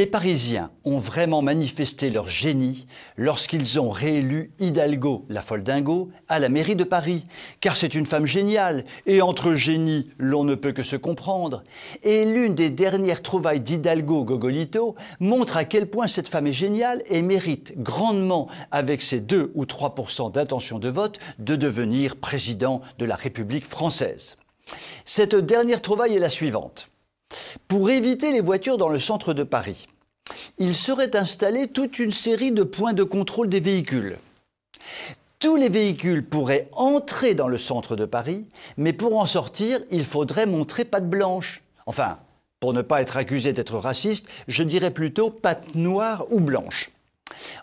Les Parisiens ont vraiment manifesté leur génie lorsqu'ils ont réélu Hidalgo, la folle dingo, à la mairie de Paris, car c'est une femme géniale, et entre génies, l'on ne peut que se comprendre. Et l'une des dernières trouvailles d'Hidalgo Gogolito montre à quel point cette femme est géniale et mérite grandement, avec ses 2 ou 3 d'attention de vote, de devenir président de la République française. Cette dernière trouvaille est la suivante. Pour éviter les voitures dans le centre de Paris, il serait installé toute une série de points de contrôle des véhicules. Tous les véhicules pourraient entrer dans le centre de Paris, mais pour en sortir, il faudrait montrer patte blanche. Enfin, pour ne pas être accusé d'être raciste, je dirais plutôt patte noire ou blanche.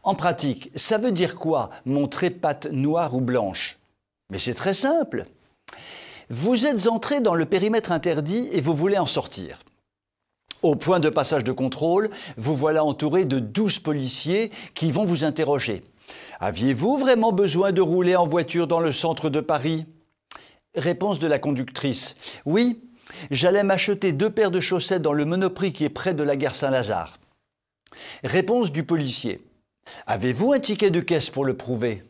En pratique, ça veut dire quoi montrer patte noire ou blanche Mais c'est très simple. Vous êtes entré dans le périmètre interdit et vous voulez en sortir. Au point de passage de contrôle, vous voilà entouré de 12 policiers qui vont vous interroger. Aviez-vous vraiment besoin de rouler en voiture dans le centre de Paris Réponse de la conductrice. Oui, j'allais m'acheter deux paires de chaussettes dans le Monoprix qui est près de la gare Saint-Lazare. Réponse du policier. Avez-vous un ticket de caisse pour le prouver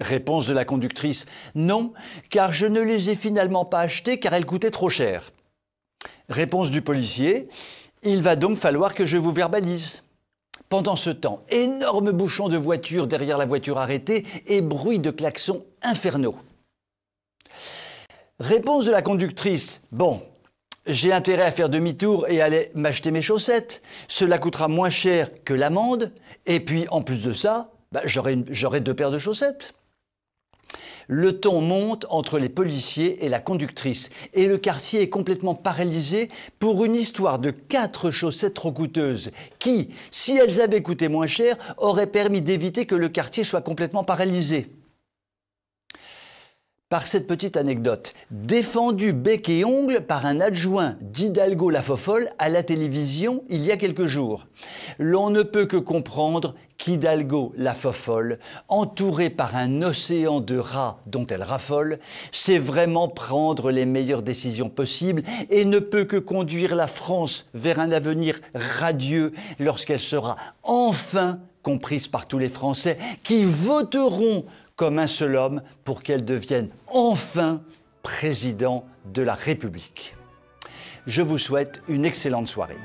Réponse de la conductrice Non, car je ne les ai finalement pas achetées car elles coûtaient trop cher. Réponse du policier Il va donc falloir que je vous verbalise. Pendant ce temps, énorme bouchon de voiture derrière la voiture arrêtée et bruit de klaxons infernaux. Réponse de la conductrice Bon, j'ai intérêt à faire demi-tour et aller m'acheter mes chaussettes. Cela coûtera moins cher que l'amende. Et puis, en plus de ça, bah, j'aurai deux paires de chaussettes. Le ton monte entre les policiers et la conductrice. Et le quartier est complètement paralysé pour une histoire de quatre chaussettes trop coûteuses qui, si elles avaient coûté moins cher, auraient permis d'éviter que le quartier soit complètement paralysé par cette petite anecdote. défendue bec et ongle par un adjoint d'Hidalgo La à la télévision il y a quelques jours. L'on ne peut que comprendre qu'Hidalgo La entourée par un océan de rats dont elle raffole, sait vraiment prendre les meilleures décisions possibles et ne peut que conduire la France vers un avenir radieux lorsqu'elle sera enfin comprise par tous les Français qui voteront comme un seul homme pour qu'elle devienne enfin président de la République. Je vous souhaite une excellente soirée.